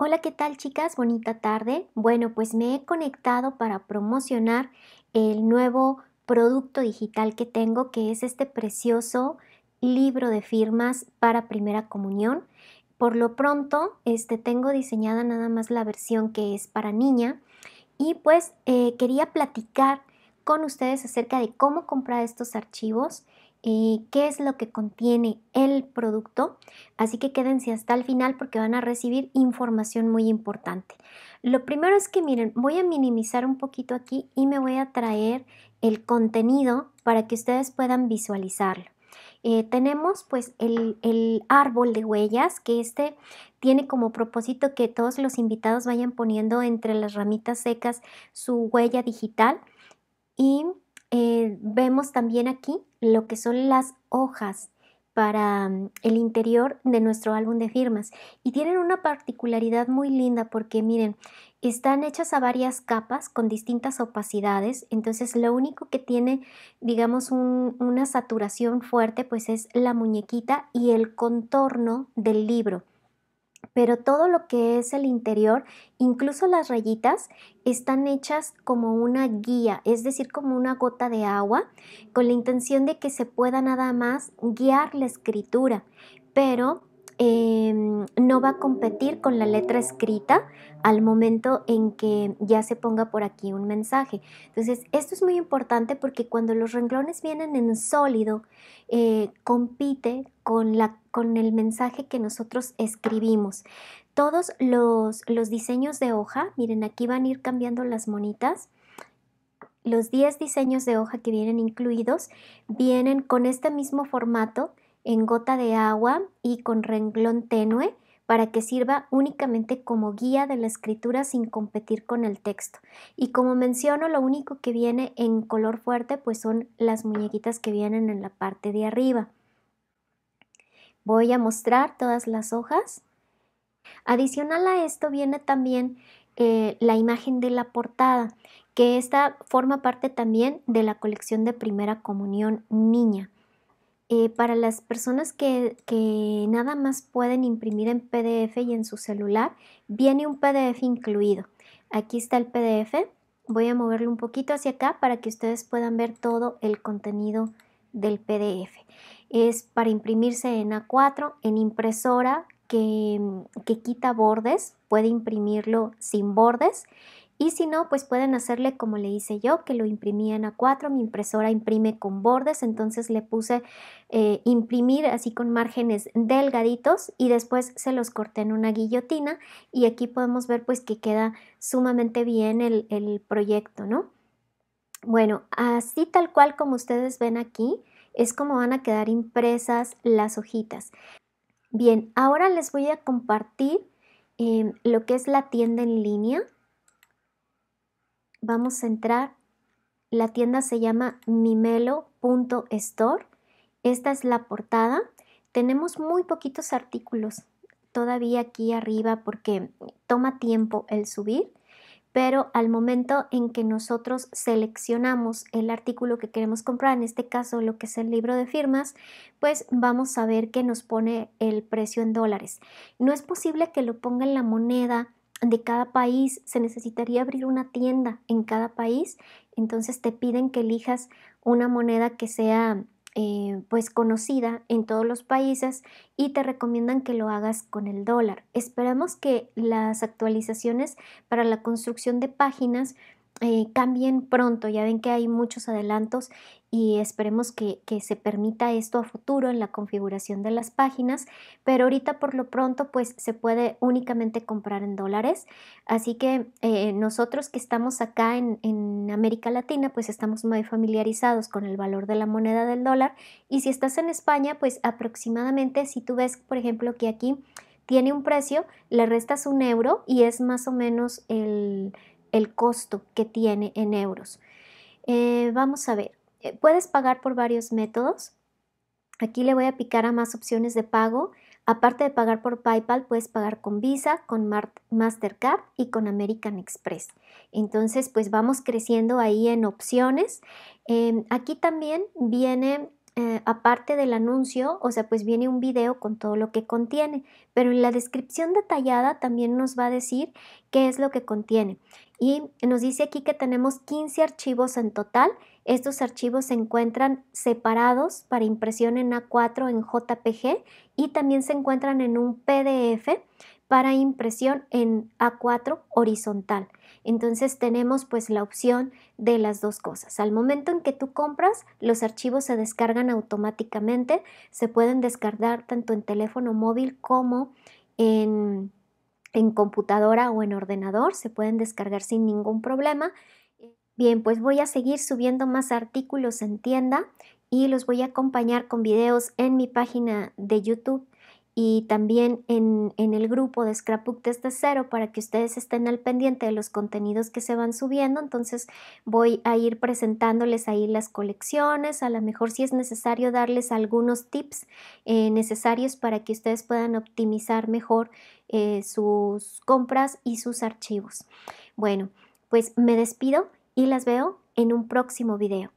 Hola, ¿qué tal chicas? Bonita tarde. Bueno, pues me he conectado para promocionar el nuevo producto digital que tengo, que es este precioso libro de firmas para primera comunión. Por lo pronto, este, tengo diseñada nada más la versión que es para niña y pues eh, quería platicar con ustedes acerca de cómo comprar estos archivos eh, qué es lo que contiene el producto. Así que quédense hasta el final porque van a recibir información muy importante. Lo primero es que miren, voy a minimizar un poquito aquí y me voy a traer el contenido para que ustedes puedan visualizarlo. Eh, tenemos pues el, el, árbol de huellas que este tiene como propósito que todos los invitados vayan poniendo entre las ramitas secas su huella digital y eh, vemos también aquí lo que son las hojas para mm, el interior de nuestro álbum de firmas y tienen una particularidad muy linda porque miren están hechas a varias capas con distintas opacidades entonces lo único que tiene digamos una saturación fuerte pues es la muñequita y el contorno del libro pero todo lo que es el interior, incluso las rayitas, están hechas como una guía, es decir, como una gota de agua, con la intención de que se pueda nada más guiar la escritura, pero Em, no va a competir con la letra escrita al momento en que ya se ponga por aquí un mensaje. Entonces, esto es muy importante porque cuando los renglones vienen en sólido, eh, compite con, el mensaje que nosotros escribimos. Todos los, los diseños de hoja, miren, aquí van a ir cambiando las monitas los 10 diseños de hoja que vienen incluidos vienen con este mismo formato en gota de agua y con renglón tenue para que sirva únicamente como guía de la escritura sin competir con el texto. Y como menciono, lo único que viene en color fuerte pues son las muñequitas que vienen en la parte de arriba. Voy a mostrar todas las hojas. Adicional a esto viene también eh, la imagen de la portada, que esta forma parte también de la colección de primera comunión niña. Eh, para las personas que, nada más pueden imprimir en PDF y en su celular, viene un PDF incluido. Aquí está el PDF. Voy a moverlo un poquito hacia acá para que ustedes puedan ver todo el contenido del PDF. Es para imprimirse en A4, en impresora que quita bordes, puede imprimirlo sin bordes y si no, pues pueden hacerle como le hice yo, que lo imprimí en A4, mi impresora imprime con bordes, entonces le puse eh, imprimir así con márgenes delgaditos y después se los corté en una guillotina y aquí podemos ver pues que queda sumamente bien el, proyecto, ¿no? Bueno, así tal cual como ustedes ven aquí, es como van a quedar impresas las hojitas. Bien, ahora les voy a compartir em, lo que es la tienda en línea vamos a entrar. La tienda se llama mimelo.store. Esta es la portada. Tenemos muy poquitos artículos todavía aquí arriba porque toma tiempo el subir, pero al momento en que nosotros seleccionamos el artículo que queremos comprar, en este caso lo que es el libro de firmas, pues vamos a ver que nos pone el precio en dólares. No es posible que lo ponga en la moneda de cada país, se necesitaría abrir una tienda en cada país, entonces te piden que elijas una moneda que sea eh, pues conocida en todos los países y te recomiendan que lo hagas con el dólar. Esperamos que las actualizaciones para la construcción de páginas eh, cambien pronto, ya ven que hay muchos adelantos y esperemos que, se permita esto a futuro en la configuración de las páginas, pero ahorita por lo pronto pues se puede únicamente comprar en dólares, así que eh, nosotros que estamos acá en, América Latina pues estamos muy familiarizados con el valor de la moneda del dólar y si estás en España pues aproximadamente si tú ves por ejemplo que aquí tiene un precio, le restas un euro y es más o menos el, costo que tiene en euros. Eh, vamos a ver. Eh, puedes pagar por varios métodos. Aquí le voy a picar a más opciones de pago. Aparte de pagar por PayPal, puedes pagar con Visa, con Mastercard y con American Express. Entonces, pues vamos creciendo ahí en opciones. Em, aquí también viene eh, aparte del anuncio, o sea, pues viene un video con todo lo que contiene, pero en la descripción detallada también nos va a decir qué es lo que contiene. Y nos dice aquí que tenemos 15 archivos en total. Estos archivos se encuentran separados para impresión en A4 en JPG y también se encuentran en un PDF para impresión en A4 horizontal. Entonces tenemos pues la opción de las dos cosas. Al momento en que tú compras, los archivos se descargan automáticamente, se pueden descargar tanto en teléfono móvil como en, en computadora o en ordenador, se pueden descargar sin ningún problema. Bien, pues voy a seguir subiendo más artículos en tienda y los voy a acompañar con videos en mi página de YouTube y también en, el grupo de Scrapbook desde cero para que ustedes estén al pendiente de los contenidos que se van subiendo. Entonces voy a ir presentándoles ahí las colecciones, a lo mejor si es necesario darles algunos tips eh, necesarios para que ustedes puedan optimizar mejor eh, sus compras y sus archivos. Bueno, pues me despido y las veo en un próximo video.